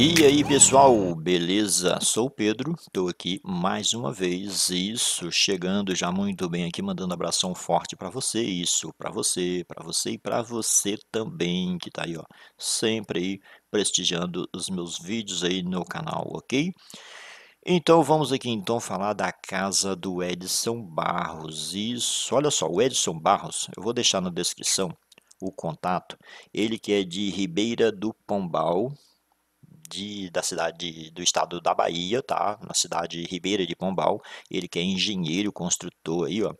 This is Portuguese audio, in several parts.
E aí pessoal, beleza? Sou o Pedro, estou aqui mais uma vez, isso, chegando já muito bem aqui, mandando abração forte para você, isso, para você, para você e para você também, que tá aí, ó, sempre aí prestigiando os meus vídeos aí no canal, ok? Então vamos aqui então falar da casa do Edson Barros, isso, olha só, o Edson Barros, eu vou deixar na descrição o contato, ele que é de Ribeira do Pombal, de, da cidade do estado da Bahia, tá? Na cidade Ribeira de Pombal. Ele que é engenheiro, construtor aí, ó.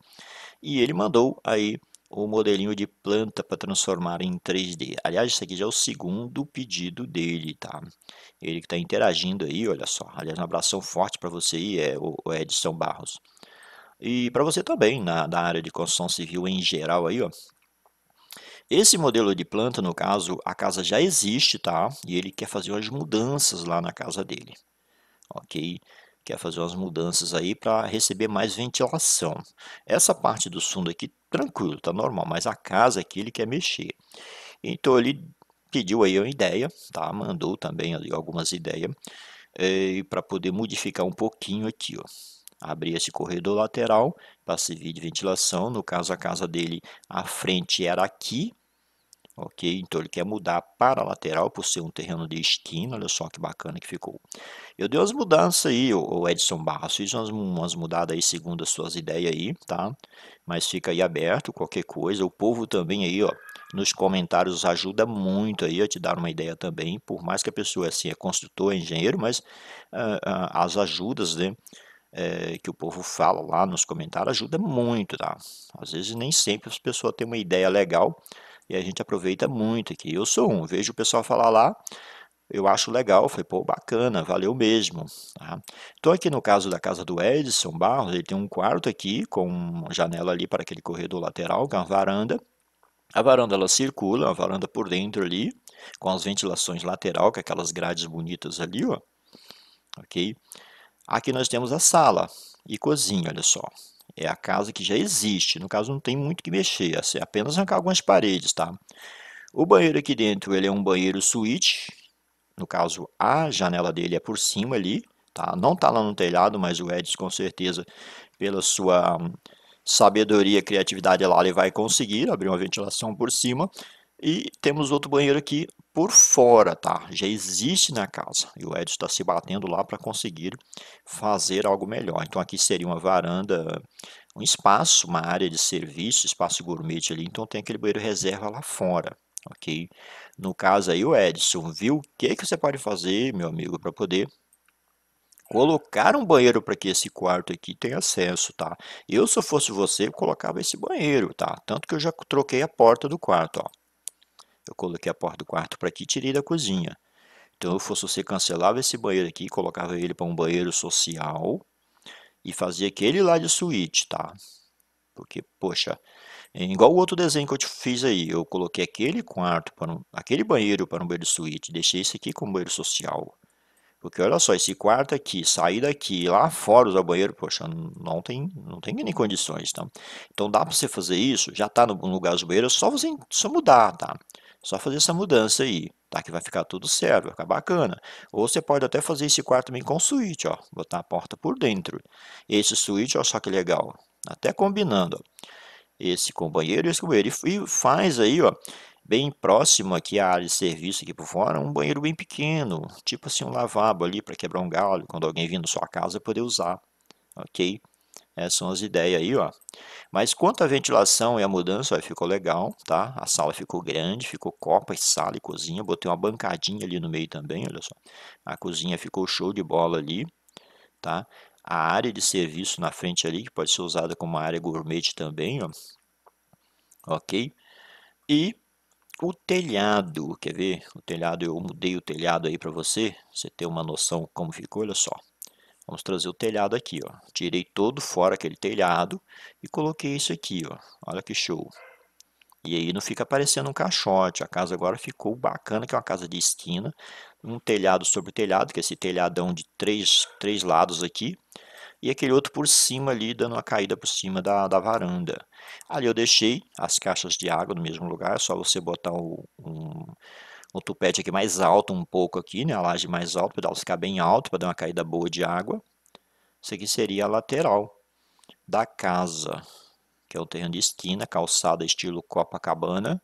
E ele mandou aí o modelinho de planta para transformar em 3D. Aliás, isso aqui já é o segundo pedido dele, tá? Ele que está interagindo aí, olha só. Aliás, um abração forte para você aí, é, o Edson Barros. E para você também, na, na área de construção civil em geral aí, ó, esse modelo de planta, no caso, a casa já existe, tá? E ele quer fazer umas mudanças lá na casa dele, ok? Quer fazer umas mudanças aí para receber mais ventilação. Essa parte do fundo aqui, tranquilo, tá normal, mas a casa aqui ele quer mexer. Então ele pediu aí uma ideia, tá? Mandou também algumas ideias eh, para poder modificar um pouquinho aqui, ó abrir esse corredor lateral para servir de ventilação. No caso, a casa dele, a frente era aqui, ok? Então ele quer mudar para a lateral por ser um terreno de esquina, olha só que bacana que ficou. Eu dei umas mudanças aí, o Edson Barros, fiz umas, umas mudadas aí segundo as suas ideias aí, tá? Mas fica aí aberto, qualquer coisa, o povo também aí, ó, nos comentários ajuda muito aí a te dar uma ideia também, por mais que a pessoa assim é construtor, é engenheiro, mas ah, ah, as ajudas, né? É, que o povo fala lá nos comentários ajuda muito, tá? Às vezes nem sempre as pessoas têm uma ideia legal, e a gente aproveita muito aqui. Eu sou um, vejo o pessoal falar lá, eu acho legal, foi pô, bacana, valeu mesmo. Tá? Então aqui no caso da casa do Edson Barros, ele tem um quarto aqui com uma janela ali para aquele corredor lateral, com uma varanda. A varanda ela circula, a varanda por dentro ali, com as ventilações lateral, com aquelas grades bonitas ali, ó. Ok? Aqui nós temos a sala e cozinha, olha só é a casa que já existe. No caso, não tem muito que mexer, é apenas arrancar algumas paredes, tá? O banheiro aqui dentro, ele é um banheiro suíte. No caso, a janela dele é por cima ali, tá? Não tá lá no telhado, mas o Edson, com certeza, pela sua sabedoria, criatividade lá, ele vai conseguir abrir uma ventilação por cima. E temos outro banheiro aqui por fora, tá? Já existe na casa. E o Edson está se batendo lá para conseguir fazer algo melhor. Então aqui seria uma varanda, um espaço, uma área de serviço, espaço gourmet ali. Então tem aquele banheiro reserva lá fora, ok? No caso aí o Edson viu o que, que você pode fazer, meu amigo, para poder colocar um banheiro para que esse quarto aqui tenha acesso, tá? Eu, se eu fosse você, colocava esse banheiro, tá? Tanto que eu já troquei a porta do quarto, ó. Eu coloquei a porta do quarto para aqui e tirei da cozinha. Então, eu uhum. fosse você, cancelava esse banheiro aqui, colocava ele para um banheiro social e fazia aquele lá de suíte, tá? Porque, poxa, é igual o outro desenho que eu te fiz aí, eu coloquei aquele quarto, para um, aquele banheiro para um banheiro de suíte, deixei esse aqui como banheiro social. Porque olha só, esse quarto aqui, sair daqui lá fora usar banheiro, poxa, não tem, não tem nem condições, tá? Então dá para você fazer isso, já está no lugar dos banheiros, é só você só mudar, tá? Só fazer essa mudança aí, tá? Que vai ficar tudo certo, vai ficar bacana. Ou você pode até fazer esse quarto também com suíte, ó. Botar a porta por dentro. Esse suíte, ó, só que legal. Até combinando, ó. Esse com banheiro e esse com banheiro. E faz aí, ó, bem próximo aqui à área de serviço aqui por fora, um banheiro bem pequeno. Tipo assim, um lavabo ali para quebrar um galho, quando alguém vir na sua casa poder usar, ok? Essas é, são as ideias aí, ó. Mas quanto à ventilação e a mudança, ó, ficou legal, tá? A sala ficou grande, ficou copa, sala e cozinha. Botei uma bancadinha ali no meio também, olha só. A cozinha ficou show de bola ali, tá? A área de serviço na frente ali, que pode ser usada como uma área gourmet também, ó. Ok? E o telhado, quer ver? O telhado, eu mudei o telhado aí para você, você ter uma noção como ficou, olha só. Vamos trazer o telhado aqui, ó. Tirei todo fora aquele telhado e coloquei isso aqui, ó. Olha que show. E aí não fica parecendo um caixote. A casa agora ficou bacana, que é uma casa de esquina. Um telhado sobre telhado, que é esse telhadão de três, três lados aqui. E aquele outro por cima ali, dando uma caída por cima da, da varanda. Ali eu deixei as caixas de água no mesmo lugar. É só você botar o, um o tupete aqui mais alto um pouco aqui, né? A laje mais alta, o pedal ficar bem alto para dar uma caída boa de água. Isso aqui seria a lateral da casa, que é o terreno de esquina, calçada estilo Copacabana,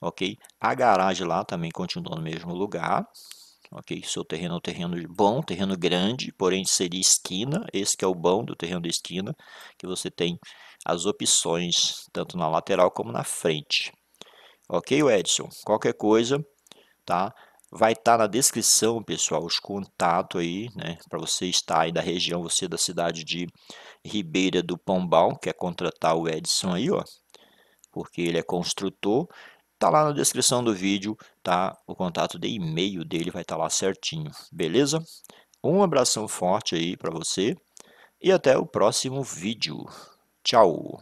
ok? A garagem lá também continua no mesmo lugar, ok? Seu terreno é um terreno bom, terreno grande, porém seria esquina, esse que é o bom do terreno de esquina, que você tem as opções tanto na lateral como na frente. Ok, Edson? Qualquer coisa, tá? Vai estar tá na descrição, pessoal, os contatos aí, né? Para você estar aí da região, você da cidade de Ribeira do Pombal, quer é contratar o Edson aí, ó, porque ele é construtor. Tá lá na descrição do vídeo, tá? O contato de e-mail dele vai estar tá lá certinho, beleza? Um abração forte aí para você e até o próximo vídeo. Tchau!